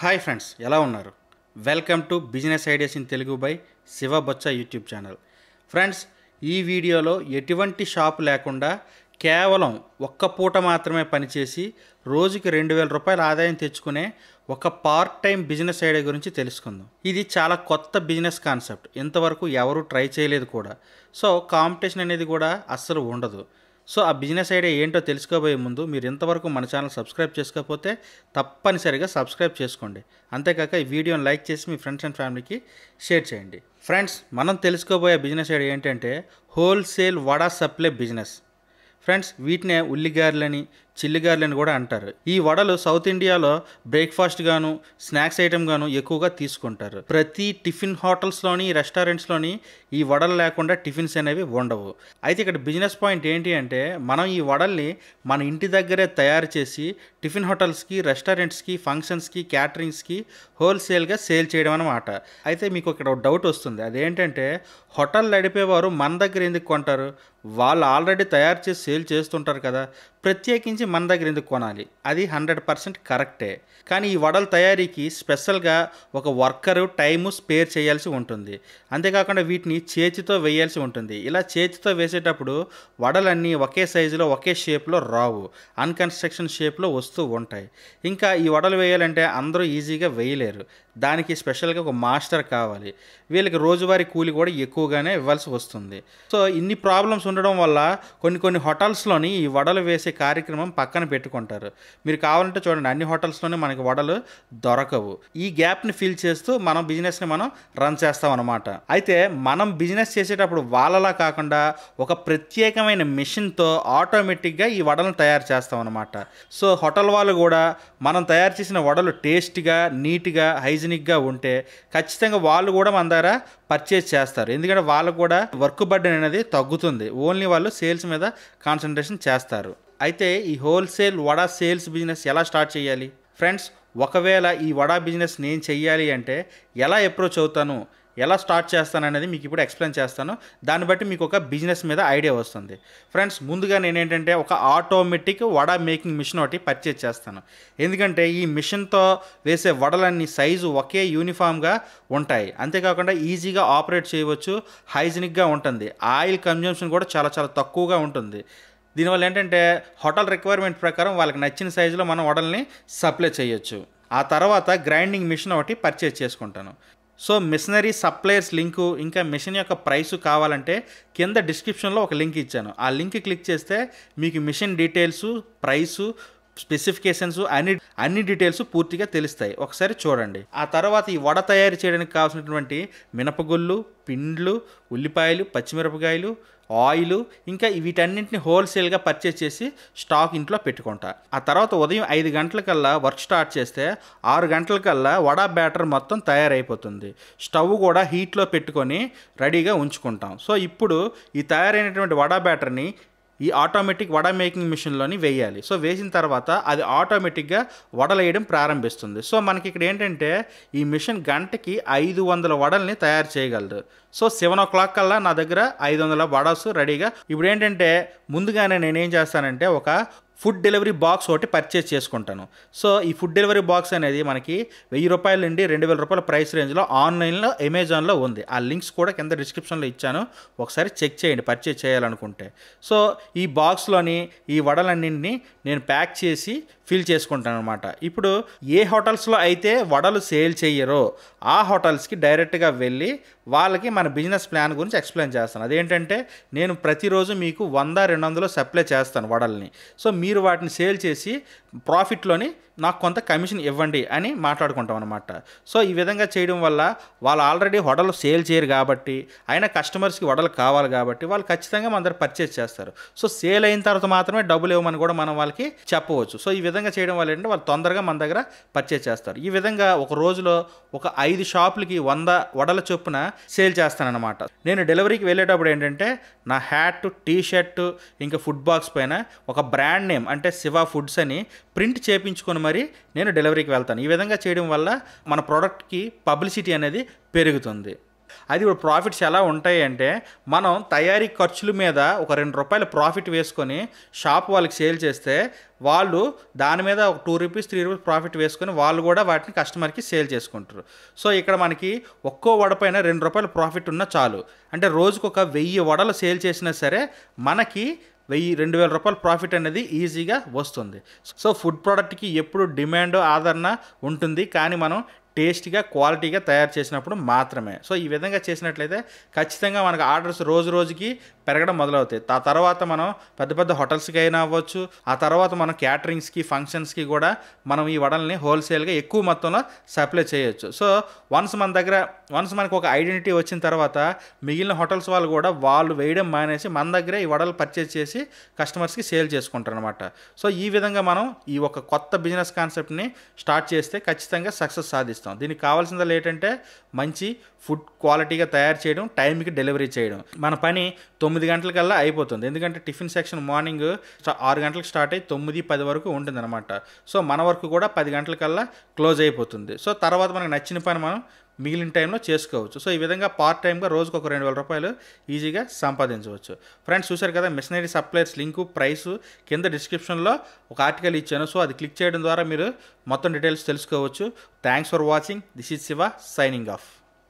hi friends ఎలా ఉన్నారు welcome to business ideas in Telugu by Shiva Boccha YouTube channel friends ఈ వీడియోలో ఎటువంటి షాప్ లేకుండా కేవలం ఒక్క పూట మాత్రమే పనిచేసి రోజుకి రెండు వేల రూపాయల ఆదాయం తెచ్చుకునే ఒక పార్ట్ టైం బిజినెస్ ఐడియా గురించి తెలుసుకుందాం ఇది చాలా కొత్త బిజినెస్ కాన్సెప్ట్ ఇంతవరకు ఎవరూ ట్రై చేయలేదు కూడా సో కాంపిటీషన్ అనేది కూడా అస్సలు ఉండదు సో ఆ బిజినెస్ ఐడియా ఏంటో తెలుసుకోబోయే ముందు మీరు ఇంతవరకు మన ఛానల్ సబ్స్క్రైబ్ చేసుకోకపోతే తప్పనిసరిగా సబ్స్క్రైబ్ చేసుకోండి అంతేకాక ఈ వీడియోని లైక్ చేసి మీ ఫ్రెండ్స్ అండ్ ఫ్యామిలీకి షేర్ చేయండి ఫ్రెండ్స్ మనం తెలుసుకోబోయే బిజినెస్ ఐడియా ఏంటంటే wholesale vada supply business friends వీటినే ఉల్లిగారులని అని కూడా అంటారు ఈ వడలు సౌత్ ఇండియాలో బ్రేక్ఫాస్ట్ గాను స్నాక్స్ ఐటెం గాను ఎక్కువగా తీసుకుంటారు ప్రతి టిఫిన్ హోటల్స్లోని రెస్టారెంట్స్లోని ఈ వడలు లేకుండా టిఫిన్స్ అనేవి ఉండవు అయితే ఇక్కడ బిజినెస్ పాయింట్ ఏంటి అంటే మనం ఈ వడల్ని మన ఇంటి దగ్గరే తయారు చేసి టిఫిన్ హోటల్స్కి రెస్టారెంట్స్కి ఫంక్షన్స్కి క్యాటరింగ్స్కి హోల్సేల్గా సేల్ చేయడం అనమాట అయితే మీకు ఇక్కడ డౌట్ వస్తుంది అదేంటంటే హోటల్ నడిపేవారు మన దగ్గర ఎందుకు కొంటారు వాళ్ళు ఆల్రెడీ తయారు చేసి సేల్ చేస్తుంటారు కదా ప్రత్యేకించి మన దగ్గర ఎందుకు కొనాలి అది హండ్రెడ్ పర్సెంట్ కరెక్టే కానీ ఈ వడల తయారీకి స్పెషల్గా ఒక వర్కరు టైము స్పేర్ చేయాల్సి ఉంటుంది అంతేకాకుండా వీటిని చేతితో వేయాల్సి ఉంటుంది ఇలా చేతితో వేసేటప్పుడు వడలన్నీ ఒకే సైజులో ఒకే షేప్లో రావు అన్కన్స్ట్రక్షన్ షేప్లో వస్తూ ఉంటాయి ఇంకా ఈ వడలు వేయాలంటే అందరూ ఈజీగా వేయలేరు దానికి స్పెషల్గా ఒక మాస్టర్ కావాలి వీళ్ళకి రోజువారి కూలి కూడా ఎక్కువగానే ఇవ్వాల్సి వస్తుంది సో ఇన్ని ప్రాబ్లమ్స్ ఉండడం వల్ల కొన్ని కొన్ని హోటల్స్లోని ఈ వడలు వేసే కార్యక్రమం పక్కన పెట్టుకుంటారు మీరు కావాలంటే చూడండి అన్ని హోటల్స్లోనే మనకి వడలు దొరకవు ఈ గ్యాప్ని ఫిల్ చేస్తూ మనం బిజినెస్ని మనం రన్ చేస్తాం అనమాట అయితే మనం బిజినెస్ చేసేటప్పుడు వాళ్ళలా కాకుండా ఒక ప్రత్యేకమైన మిషన్తో ఆటోమేటిక్గా ఈ వడలను తయారు చేస్తాం అనమాట సో హోటల్ వాళ్ళు కూడా మనం తయారు చేసిన వడలు టేస్ట్గా నీట్గా హైజీన్ రీజనింగ్గా ఉంటే ఖచ్చితంగా వాళ్ళు కూడా మన ద్వారా పర్చేజ్ చేస్తారు ఎందుకంటే వాళ్ళకు కూడా వర్క్ బర్డెన్ అనేది తగ్గుతుంది ఓన్లీ వాళ్ళు సేల్స్ మీద కాన్సన్ట్రేషన్ చేస్తారు అయితే ఈ హోల్సేల్ వడా సేల్స్ బిజినెస్ ఎలా స్టార్ట్ చేయాలి ఫ్రెండ్స్ ఒకవేళ ఈ వడా బిజినెస్ నేను చెయ్యాలి అంటే ఎలా అప్రోచ్ అవుతాను ఎలా స్టార్ట్ చేస్తాననేది మీకు ఇప్పుడు ఎక్స్ప్లెయిన్ చేస్తాను దాన్ని బట్టి మీకు ఒక బిజినెస్ మీద ఐడియా వస్తుంది ఫ్రెండ్స్ ముందుగా నేను ఏంటంటే ఒక ఆటోమేటిక్ వడ మేకింగ్ మిషన్ ఒకటి పర్చేజ్ చేస్తాను ఎందుకంటే ఈ మిషన్తో వేసే వడలన్నీ సైజు ఒకే యూనిఫామ్గా ఉంటాయి అంతేకాకుండా ఈజీగా ఆపరేట్ చేయవచ్చు హైజీనిక్గా ఉంటుంది ఆయిల్ కన్జంప్షన్ కూడా చాలా చాలా తక్కువగా ఉంటుంది దీనివల్ల ఏంటంటే హోటల్ రిక్వైర్మెంట్ ప్రకారం వాళ్ళకి నచ్చిన సైజులో మనం వడల్ని సప్లై చేయొచ్చు ఆ తర్వాత గ్రైండింగ్ మిషన్ ఒకటి పర్చేజ్ చేసుకుంటాను సో మిషనరీ సప్లయర్స్ లింకు ఇంకా మిషన్ యొక్క ప్రైస్ కావాలంటే కింద డిస్క్రిప్షన్లో ఒక లింక్ ఇచ్చాను ఆ లింక్ క్లిక్ చేస్తే మీకు మిషన్ డీటెయిల్స్ ప్రైసు స్పెసిఫికేషన్స్ అన్ని అన్ని డీటెయిల్స్ పూర్తిగా తెలుస్తాయి ఒకసారి చూడండి ఆ తర్వాత ఈ వడ తయారు చేయడానికి కావాల్సినటువంటి మినపగుళ్ళు పిండ్లు ఉల్లిపాయలు పచ్చిమిరపకాయలు ఆయిల్ ఇంకా వీటన్నింటిని హోల్సేల్గా పర్చేస్ చేసి స్టాక్ ఇంట్లో పెట్టుకుంటా ఆ తర్వాత ఉదయం ఐదు గంటలకల్లా వర్క్ స్టార్ట్ చేస్తే ఆరు గంటలకల్లా వడ బ్యాటర్ మొత్తం తయారైపోతుంది స్టవ్ కూడా హీట్లో పెట్టుకొని రెడీగా ఉంచుకుంటాం సో ఇప్పుడు ఈ తయారైనటువంటి వడా బ్యాటర్ని ఈ ఆటోమేటిక్ వడ మేకింగ్ మిషన్లోని వేయాలి సో వేసిన తర్వాత అది ఆటోమేటిక్గా వడలేయడం ప్రారంభిస్తుంది సో మనకి ఇక్కడ ఏంటంటే ఈ మిషన్ గంటకి ఐదు వందల వడల్ని తయారు చేయగలదు సో సెవెన్ ఓ క్లాక్ కల్లా నా దగ్గర ఐదు వందల వడల్స్ రెడీగా ఇప్పుడు ఏంటంటే ముందుగానే నేనేం చేస్తానంటే ఒక ఫుడ్ డెలివరీ బాక్స్ ఒకటి పర్చేజ్ చేసుకుంటాను సో ఈ ఫుడ్ డెలివరీ బాక్స్ అనేది మనకి వెయ్యి రూపాయల నుండి రెండు వేల రూపాయల ప్రైస్ రేంజ్లో ఆన్లైన్లో అమెజాన్లో ఉంది ఆ లింక్స్ కూడా కింద డిస్క్రిప్షన్లో ఇచ్చాను ఒకసారి చెక్ చేయండి పర్చేస్ చేయాలనుకుంటే సో ఈ బాక్స్లోని ఈ వడలన్నింటినీ నేను ప్యాక్ చేసి ఫీల్ చేసుకుంటాను అనమాట ఇప్పుడు ఏ హోటల్స్లో అయితే వడలు సేల్ చేయరో ఆ హోటల్స్కి డైరెక్ట్గా వెళ్ళి వాళ్ళకి మన బిజినెస్ ప్లాన్ గురించి ఎక్స్ప్లెయిన్ చేస్తాను అదేంటంటే నేను ప్రతిరోజు మీకు వంద రెండు వందలు సప్లై చేస్తాను వడల్ని సో మీరు వాటిని సేల్ చేసి ప్రాఫిట్లోని నాకు కొంత కమిషన్ ఇవ్వండి అని మాట్లాడుకుంటాం అనమాట సో ఈ విధంగా చేయడం వల్ల వాళ్ళు ఆల్రెడీ వడలు సేల్ చేయరు కాబట్టి అయినా కస్టమర్స్కి వడలు కావాలి కాబట్టి వాళ్ళు ఖచ్చితంగా మన దగ్గర చేస్తారు సో సేల్ అయిన తర్వాత మాత్రమే డబ్బులు ఇవ్వమని కూడా మనం వాళ్ళకి చెప్పవచ్చు సో ఈ విధంగా విధంగా చేయడం వల్ల ఏంటంటే వాళ్ళు తొందరగా మన దగ్గర పర్చేజ్ చేస్తారు ఈ విధంగా ఒక రోజులో ఒక ఐదు షాపులకి వంద వడల చొప్పున సేల్ చేస్తానన్నమాట నేను డెలివరీకి వెళ్ళేటప్పుడు ఏంటంటే నా హ్యాట్ టీ షర్ట్ ఇంకా ఫుడ్ బాక్స్ పైన ఒక బ్రాండ్ నేమ్ అంటే శివ ఫుడ్స్ అని ప్రింట్ చేయించుకొని మరి నేను డెలివరీకి వెళ్తాను ఈ విధంగా చేయడం వల్ల మన ప్రోడక్ట్కి పబ్లిసిటీ అనేది పెరుగుతుంది అది ఇప్పుడు ప్రాఫిట్స్ ఎలా ఉంటాయి అంటే మనం తయారీ ఖర్చుల మీద ఒక రెండు రూపాయల ప్రాఫిట్ వేసుకొని షాప్ వాళ్ళకి సేల్ చేస్తే వాళ్ళు దాని మీద ఒక two rupees three rupees profit వేసుకొని వాళ్ళు కూడా వాటిని కస్టమర్కి సేల్ చేసుకుంటారు సో ఇక్కడ మనకి ఒక్కో వడపైన రెండు రూపాయల ప్రాఫిట్ ఉన్నా చాలు అంటే రోజుకు ఒక వెయ్యి వడలు సేల్ చేసినా సరే మనకి వెయ్యి రెండు వేల రూపాయల ప్రాఫిట్ అనేది ఈజీగా వస్తుంది సో ఫుడ్ ప్రోడక్ట్కి ఎప్పుడు డిమాండ్ ఆదరణ ఉంటుంది కానీ మనం టేస్ట్గా క్వాలిటీగా తయారు చేసినప్పుడు మాత్రమే సో ఈ విధంగా చేసినట్లయితే ఖచ్చితంగా మనకు ఆర్డర్స్ రోజు రోజుకి పెరగడం మొదలవుతాయి ఆ తర్వాత మనం పెద్ద పెద్ద హోటల్స్కి అయినా అవ్వచ్చు ఆ తర్వాత మనం క్యాటరింగ్స్కి ఫంక్షన్స్కి కూడా మనం ఈ వడల్ని హోల్సేల్గా ఎక్కువ మొత్తంలో సప్లై చేయొచ్చు సో వన్స్ మన దగ్గర వన్స్ మనకు ఒక ఐడెంటిటీ వచ్చిన తర్వాత మిగిలిన హోటల్స్ వాళ్ళు కూడా వాళ్ళు వేయడం మానేసి మన దగ్గరే ఈ వడలు పర్చేజ్ చేసి కస్టమర్స్కి సేల్ చేసుకుంటారు అనమాట సో ఈ విధంగా మనం ఈ ఒక కొత్త బిజినెస్ కాన్సెప్ట్ని స్టార్ట్ చేస్తే ఖచ్చితంగా సక్సెస్ సాధిస్తాం చేస్తాం దీనికి కావాల్సిందల్లా ఏంటంటే మంచి ఫుడ్ క్వాలిటీగా తయారు చేయడం టైంకి డెలివరీ చేయడం మన పని తొమ్మిది గంటలకల్లా అయిపోతుంది ఎందుకంటే టిఫిన్ సెక్షన్ మార్నింగ్ ఆరు గంటలకు స్టార్ట్ అయ్యి తొమ్మిది పది వరకు ఉంటుంది అనమాట సో మన వరకు కూడా పది గంటలకల్లా క్లోజ్ అయిపోతుంది సో తర్వాత మనకు నచ్చిన పని మనం మిగిలిన టైంలో చేసుకోవచ్చు సో ఈ విధంగా పార్ట్ టైంగా రోజుకు ఒక రెండు వేల రూపాయలు ఈజీగా సంపాదించవచ్చు ఫ్రెండ్స్ చూశారు కదా మిషనరీ సప్లైర్స్ లింకు ప్రైస్ కింద డిస్క్రిప్షన్లో ఒక ఆర్టికల్ ఇచ్చాను సో అది క్లిక్ చేయడం ద్వారా మీరు మొత్తం డీటెయిల్స్ తెలుసుకోవచ్చు thanks for watching this is Shiva signing of